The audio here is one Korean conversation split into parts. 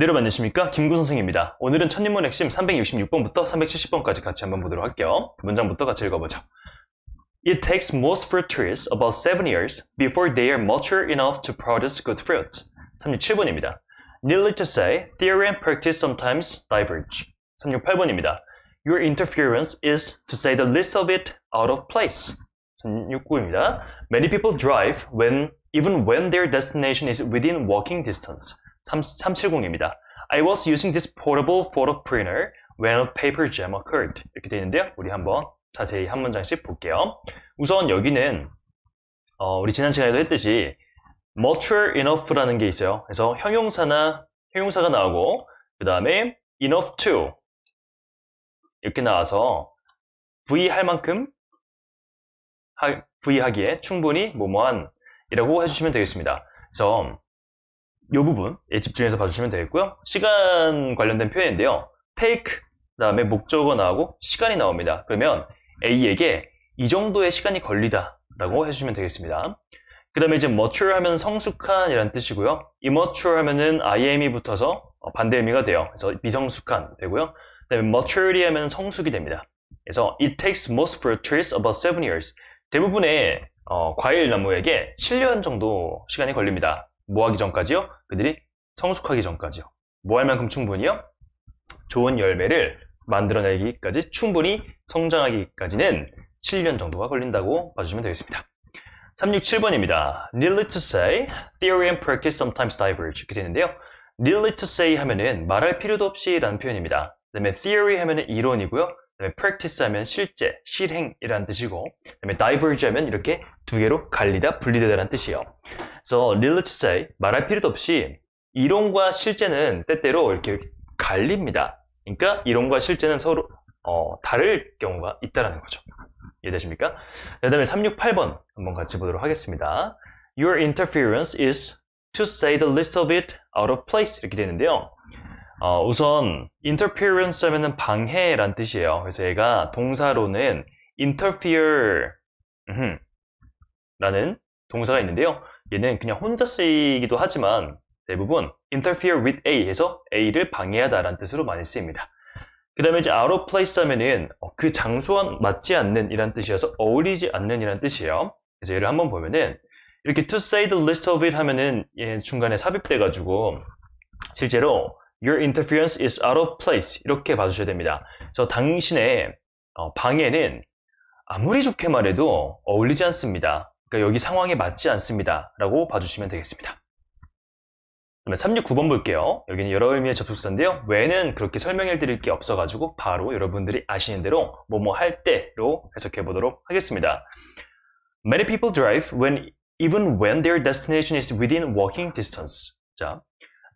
네, 여러분 안녕하십니까? 김구 선생입니다. 오늘은 천인문 핵심 366번부터 370번까지 같이 한번 보도록 할게요. 문장부터 같이 읽어보죠. It takes most fruit trees about 7 years before they are mature enough to produce good fruit. 37번입니다. Needless to say, theory and practice sometimes diverge. 368번입니다. Your interference is, to say the least of it, out of place. 369입니다. Many people drive when, even when their destination is within walking distance. 370입니다. I was using this portable photo printer when a paper jam occurred. 이렇게 되어 있는데요. 우리 한번 자세히 한 문장씩 볼게요. 우선 여기는 어, 우리 지난 시간에도 했듯이 mature enough라는 게 있어요. 그래서 형용사나 형용사가 나오고 그 다음에 enough to 이렇게 나와서 v 할 만큼 v 하기에 충분히 뭐뭐한 이라고 해주시면 되겠습니다. 그래서 이 부분 예, 집중해서 봐주시면 되겠고요. 시간 관련된 표현인데요. take 다음에 목적어 나오고 시간이 나옵니다. 그러면 A에게 이 정도의 시간이 걸리다 라고 해주시면 되겠습니다. 그 다음에 이제 mature 하면 성숙한 이란 뜻이고요. immature 하면은 im이 붙어서 어, 반대 의미가 돼요. 그래서 미성숙한 되고요. 그 다음에 maturity 하면 성숙이 됩니다. 그래서 it takes most f o r t trees about 7 years. 대부분의 어, 과일 나무에게 7년 정도 시간이 걸립니다. 뭐 하기 전까지요? 그들이 성숙하기 전까지요. 뭐 할 만큼 충분히요? 좋은 열매를 만들어내기까지 충분히 성장하기까지는 7년 정도가 걸린다고 봐주시면 되겠습니다. 367번입니다. Nearly to say, theory and practice sometimes diverge 이렇게 되는데요. Nearly to say 하면은 말할 필요도 없이 라는 표현입니다. 그 다음에 theory 하면은 이론이고요. 그 다음에 practice 하면 실제, 실행이라는 뜻이고 그 다음에 diverge 하면 이렇게 두 개로 갈리다, 분리되다라는 뜻이에요. So needless to say, 말할 필요도 없이 이론과 실제는 때때로 이렇게 갈립니다. 그러니까 이론과 실제는 서로 어, 다를 경우가 있다라는 거죠. 이해되십니까? 그 다음에 368번 한번 같이 보도록 하겠습니다. Your interference is, to say the least of it, out of place 이렇게 되는데요. 어, 우선 interference 하면 방해란 뜻이에요. 그래서 얘가 동사로는 interfere 음, 라는 동사가 있는데요. 얘는 그냥 혼자 쓰이기도 하지만 대부분 interfere with A 해서 A를 방해하다 라는 뜻으로 많이 쓰입니다. 그 다음에 이제 out of place 하면은 어, 그 장소와 맞지 않는 이란 뜻이어서 어울리지 않는 이란 뜻이에요. 그래서 얘를 한번 보면은 이렇게 to say the list of it 하면은 얘 중간에 삽입돼 가지고 실제로 your interference is out of place 이렇게 봐주셔야 됩니다. 그래서 당신의 어, 방해는 아무리 좋게 말해도 어울리지 않습니다. 그러니까 여기 상황에 맞지 않습니다. 라고 봐주시면 되겠습니다. 369번 볼게요. 여기는 여러 의미의 접속사인데요. 왜는 그렇게 설명해 드릴 게 없어가지고 바로 여러분들이 아시는 대로 뭐뭐 할 때로 해석해 보도록 하겠습니다. Many people drive when even when their destination is within walking distance. 자,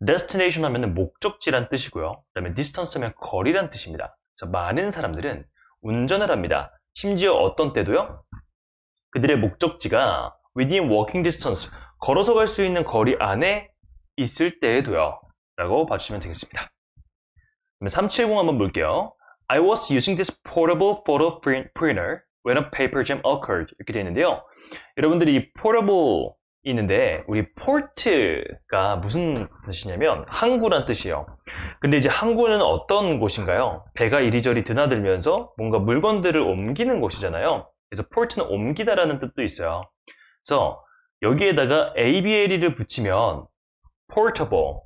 destination 하면 목적지란 뜻이고요. 그다음에 distance 하면 거리란 뜻입니다. 그 많은 사람들은 운전을 합니다. 심지어 어떤 때도요. 그들의 목적지가 within walking distance, 걸어서 갈 수 있는 거리 안에 있을 때에도요. 라고 봐주시면 되겠습니다. 370 한번 볼게요. I was using this portable photo printer when a paper jam occurred. 이렇게 되어 있는데요. 여러분들이 이 portable 있는데 우리 port가 무슨 뜻이냐면 항구란 뜻이에요. 근데 이제 항구는 어떤 곳인가요? 배가 이리저리 드나들면서 뭔가 물건들을 옮기는 곳이잖아요. 그래서 port는 옮기다라는 뜻도 있어요. 그래서 여기에다가 abl이를 붙이면 portable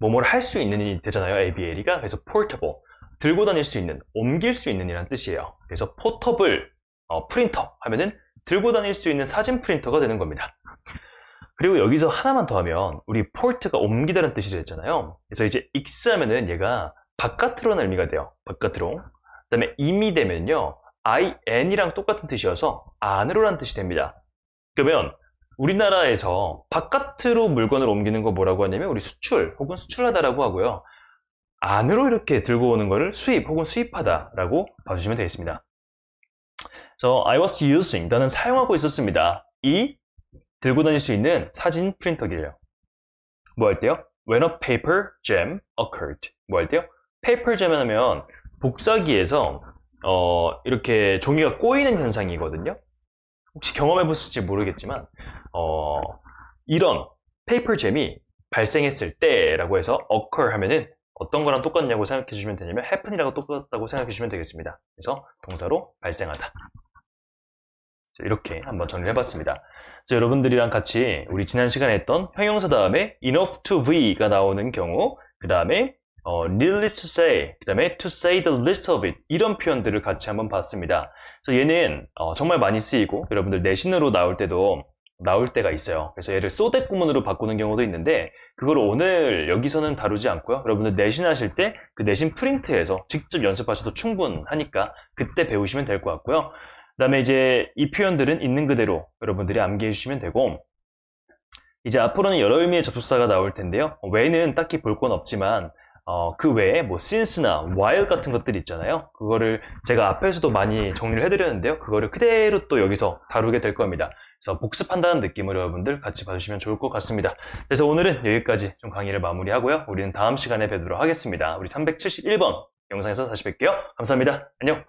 뭐뭐를 할 수 있는 일이 되잖아요. abl이가 그래서 portable 들고 다닐 수 있는 옮길 수 있는 이란 뜻이에요. 그래서 portable 어, 프린터 하면은 들고 다닐 수 있는 사진 프린터가 되는 겁니다. 그리고 여기서 하나만 더 하면 우리 port가 옮기다라는 뜻이 되잖아요 그래서 이제 익스하면은 얘가 바깥으로는 의미가 돼요. 바깥으로. 그 다음에 임이 되면요. in이랑 똑같은 뜻이어서 안으로란 뜻이 됩니다. 그러면 우리나라에서 바깥으로 물건을 옮기는 거 뭐라고 하냐면 우리 수출 혹은 수출하다라고 하고요. 안으로 이렇게 들고 오는 거를 수입 혹은 수입하다라고 봐주시면 되겠습니다. 그래서 I was using 나는 사용하고 있었습니다. 이 들고 다닐 수 있는 사진 프린터기를요. 뭐 할 때요? When a paper jam occurred. 뭐 할 때요? paper jam하면 복사기에서 어, 이렇게 종이가 꼬이는 현상이거든요. 혹시 경험해 보셨을지 모르겠지만, 어, 이런 페이퍼잼이 발생했을 때라고 해서 occur 하면은 어떤 거랑 똑같냐고 생각해 주시면 되냐면 happen이라고 똑같다고 생각해 주시면 되겠습니다. 그래서 동사로 발생하다. 이렇게 한번 정리해 봤습니다. 여러분들이랑 같이 우리 지난 시간에 했던 형용사 다음에 enough to v가 나오는 경우, 그 다음에 어, needless to say, 그 다음에 to say the list of it 이런 표현들을 같이 한번 봤습니다. 그래서 얘는 어, 정말 많이 쓰이고 여러분들 내신으로 나올 때도 나올 때가 있어요. 그래서 얘를 소댓 구문으로 바꾸는 경우도 있는데 그걸 오늘 여기서는 다루지 않고요. 여러분들 내신하실 때 그 내신 프린트에서 직접 연습하셔도 충분하니까 그때 배우시면 될 것 같고요. 그 다음에 이제 이 표현들은 있는 그대로 여러분들이 암기해 주시면 되고 이제 앞으로는 여러 의미의 접속사가 나올 텐데요. 왜는 딱히 볼 건 없지만 어, 그 외에 뭐 since나 while 같은 것들이 있잖아요. 그거를 제가 앞에서도 많이 정리를 해드렸는데요. 그거를 그대로 또 여기서 다루게 될 겁니다. 그래서 복습한다는 느낌으로 여러분들 같이 봐주시면 좋을 것 같습니다. 그래서 오늘은 여기까지 좀 강의를 마무리하고요. 우리는 다음 시간에 뵙도록 하겠습니다. 우리 371번 영상에서 다시 뵐게요. 감사합니다. 안녕!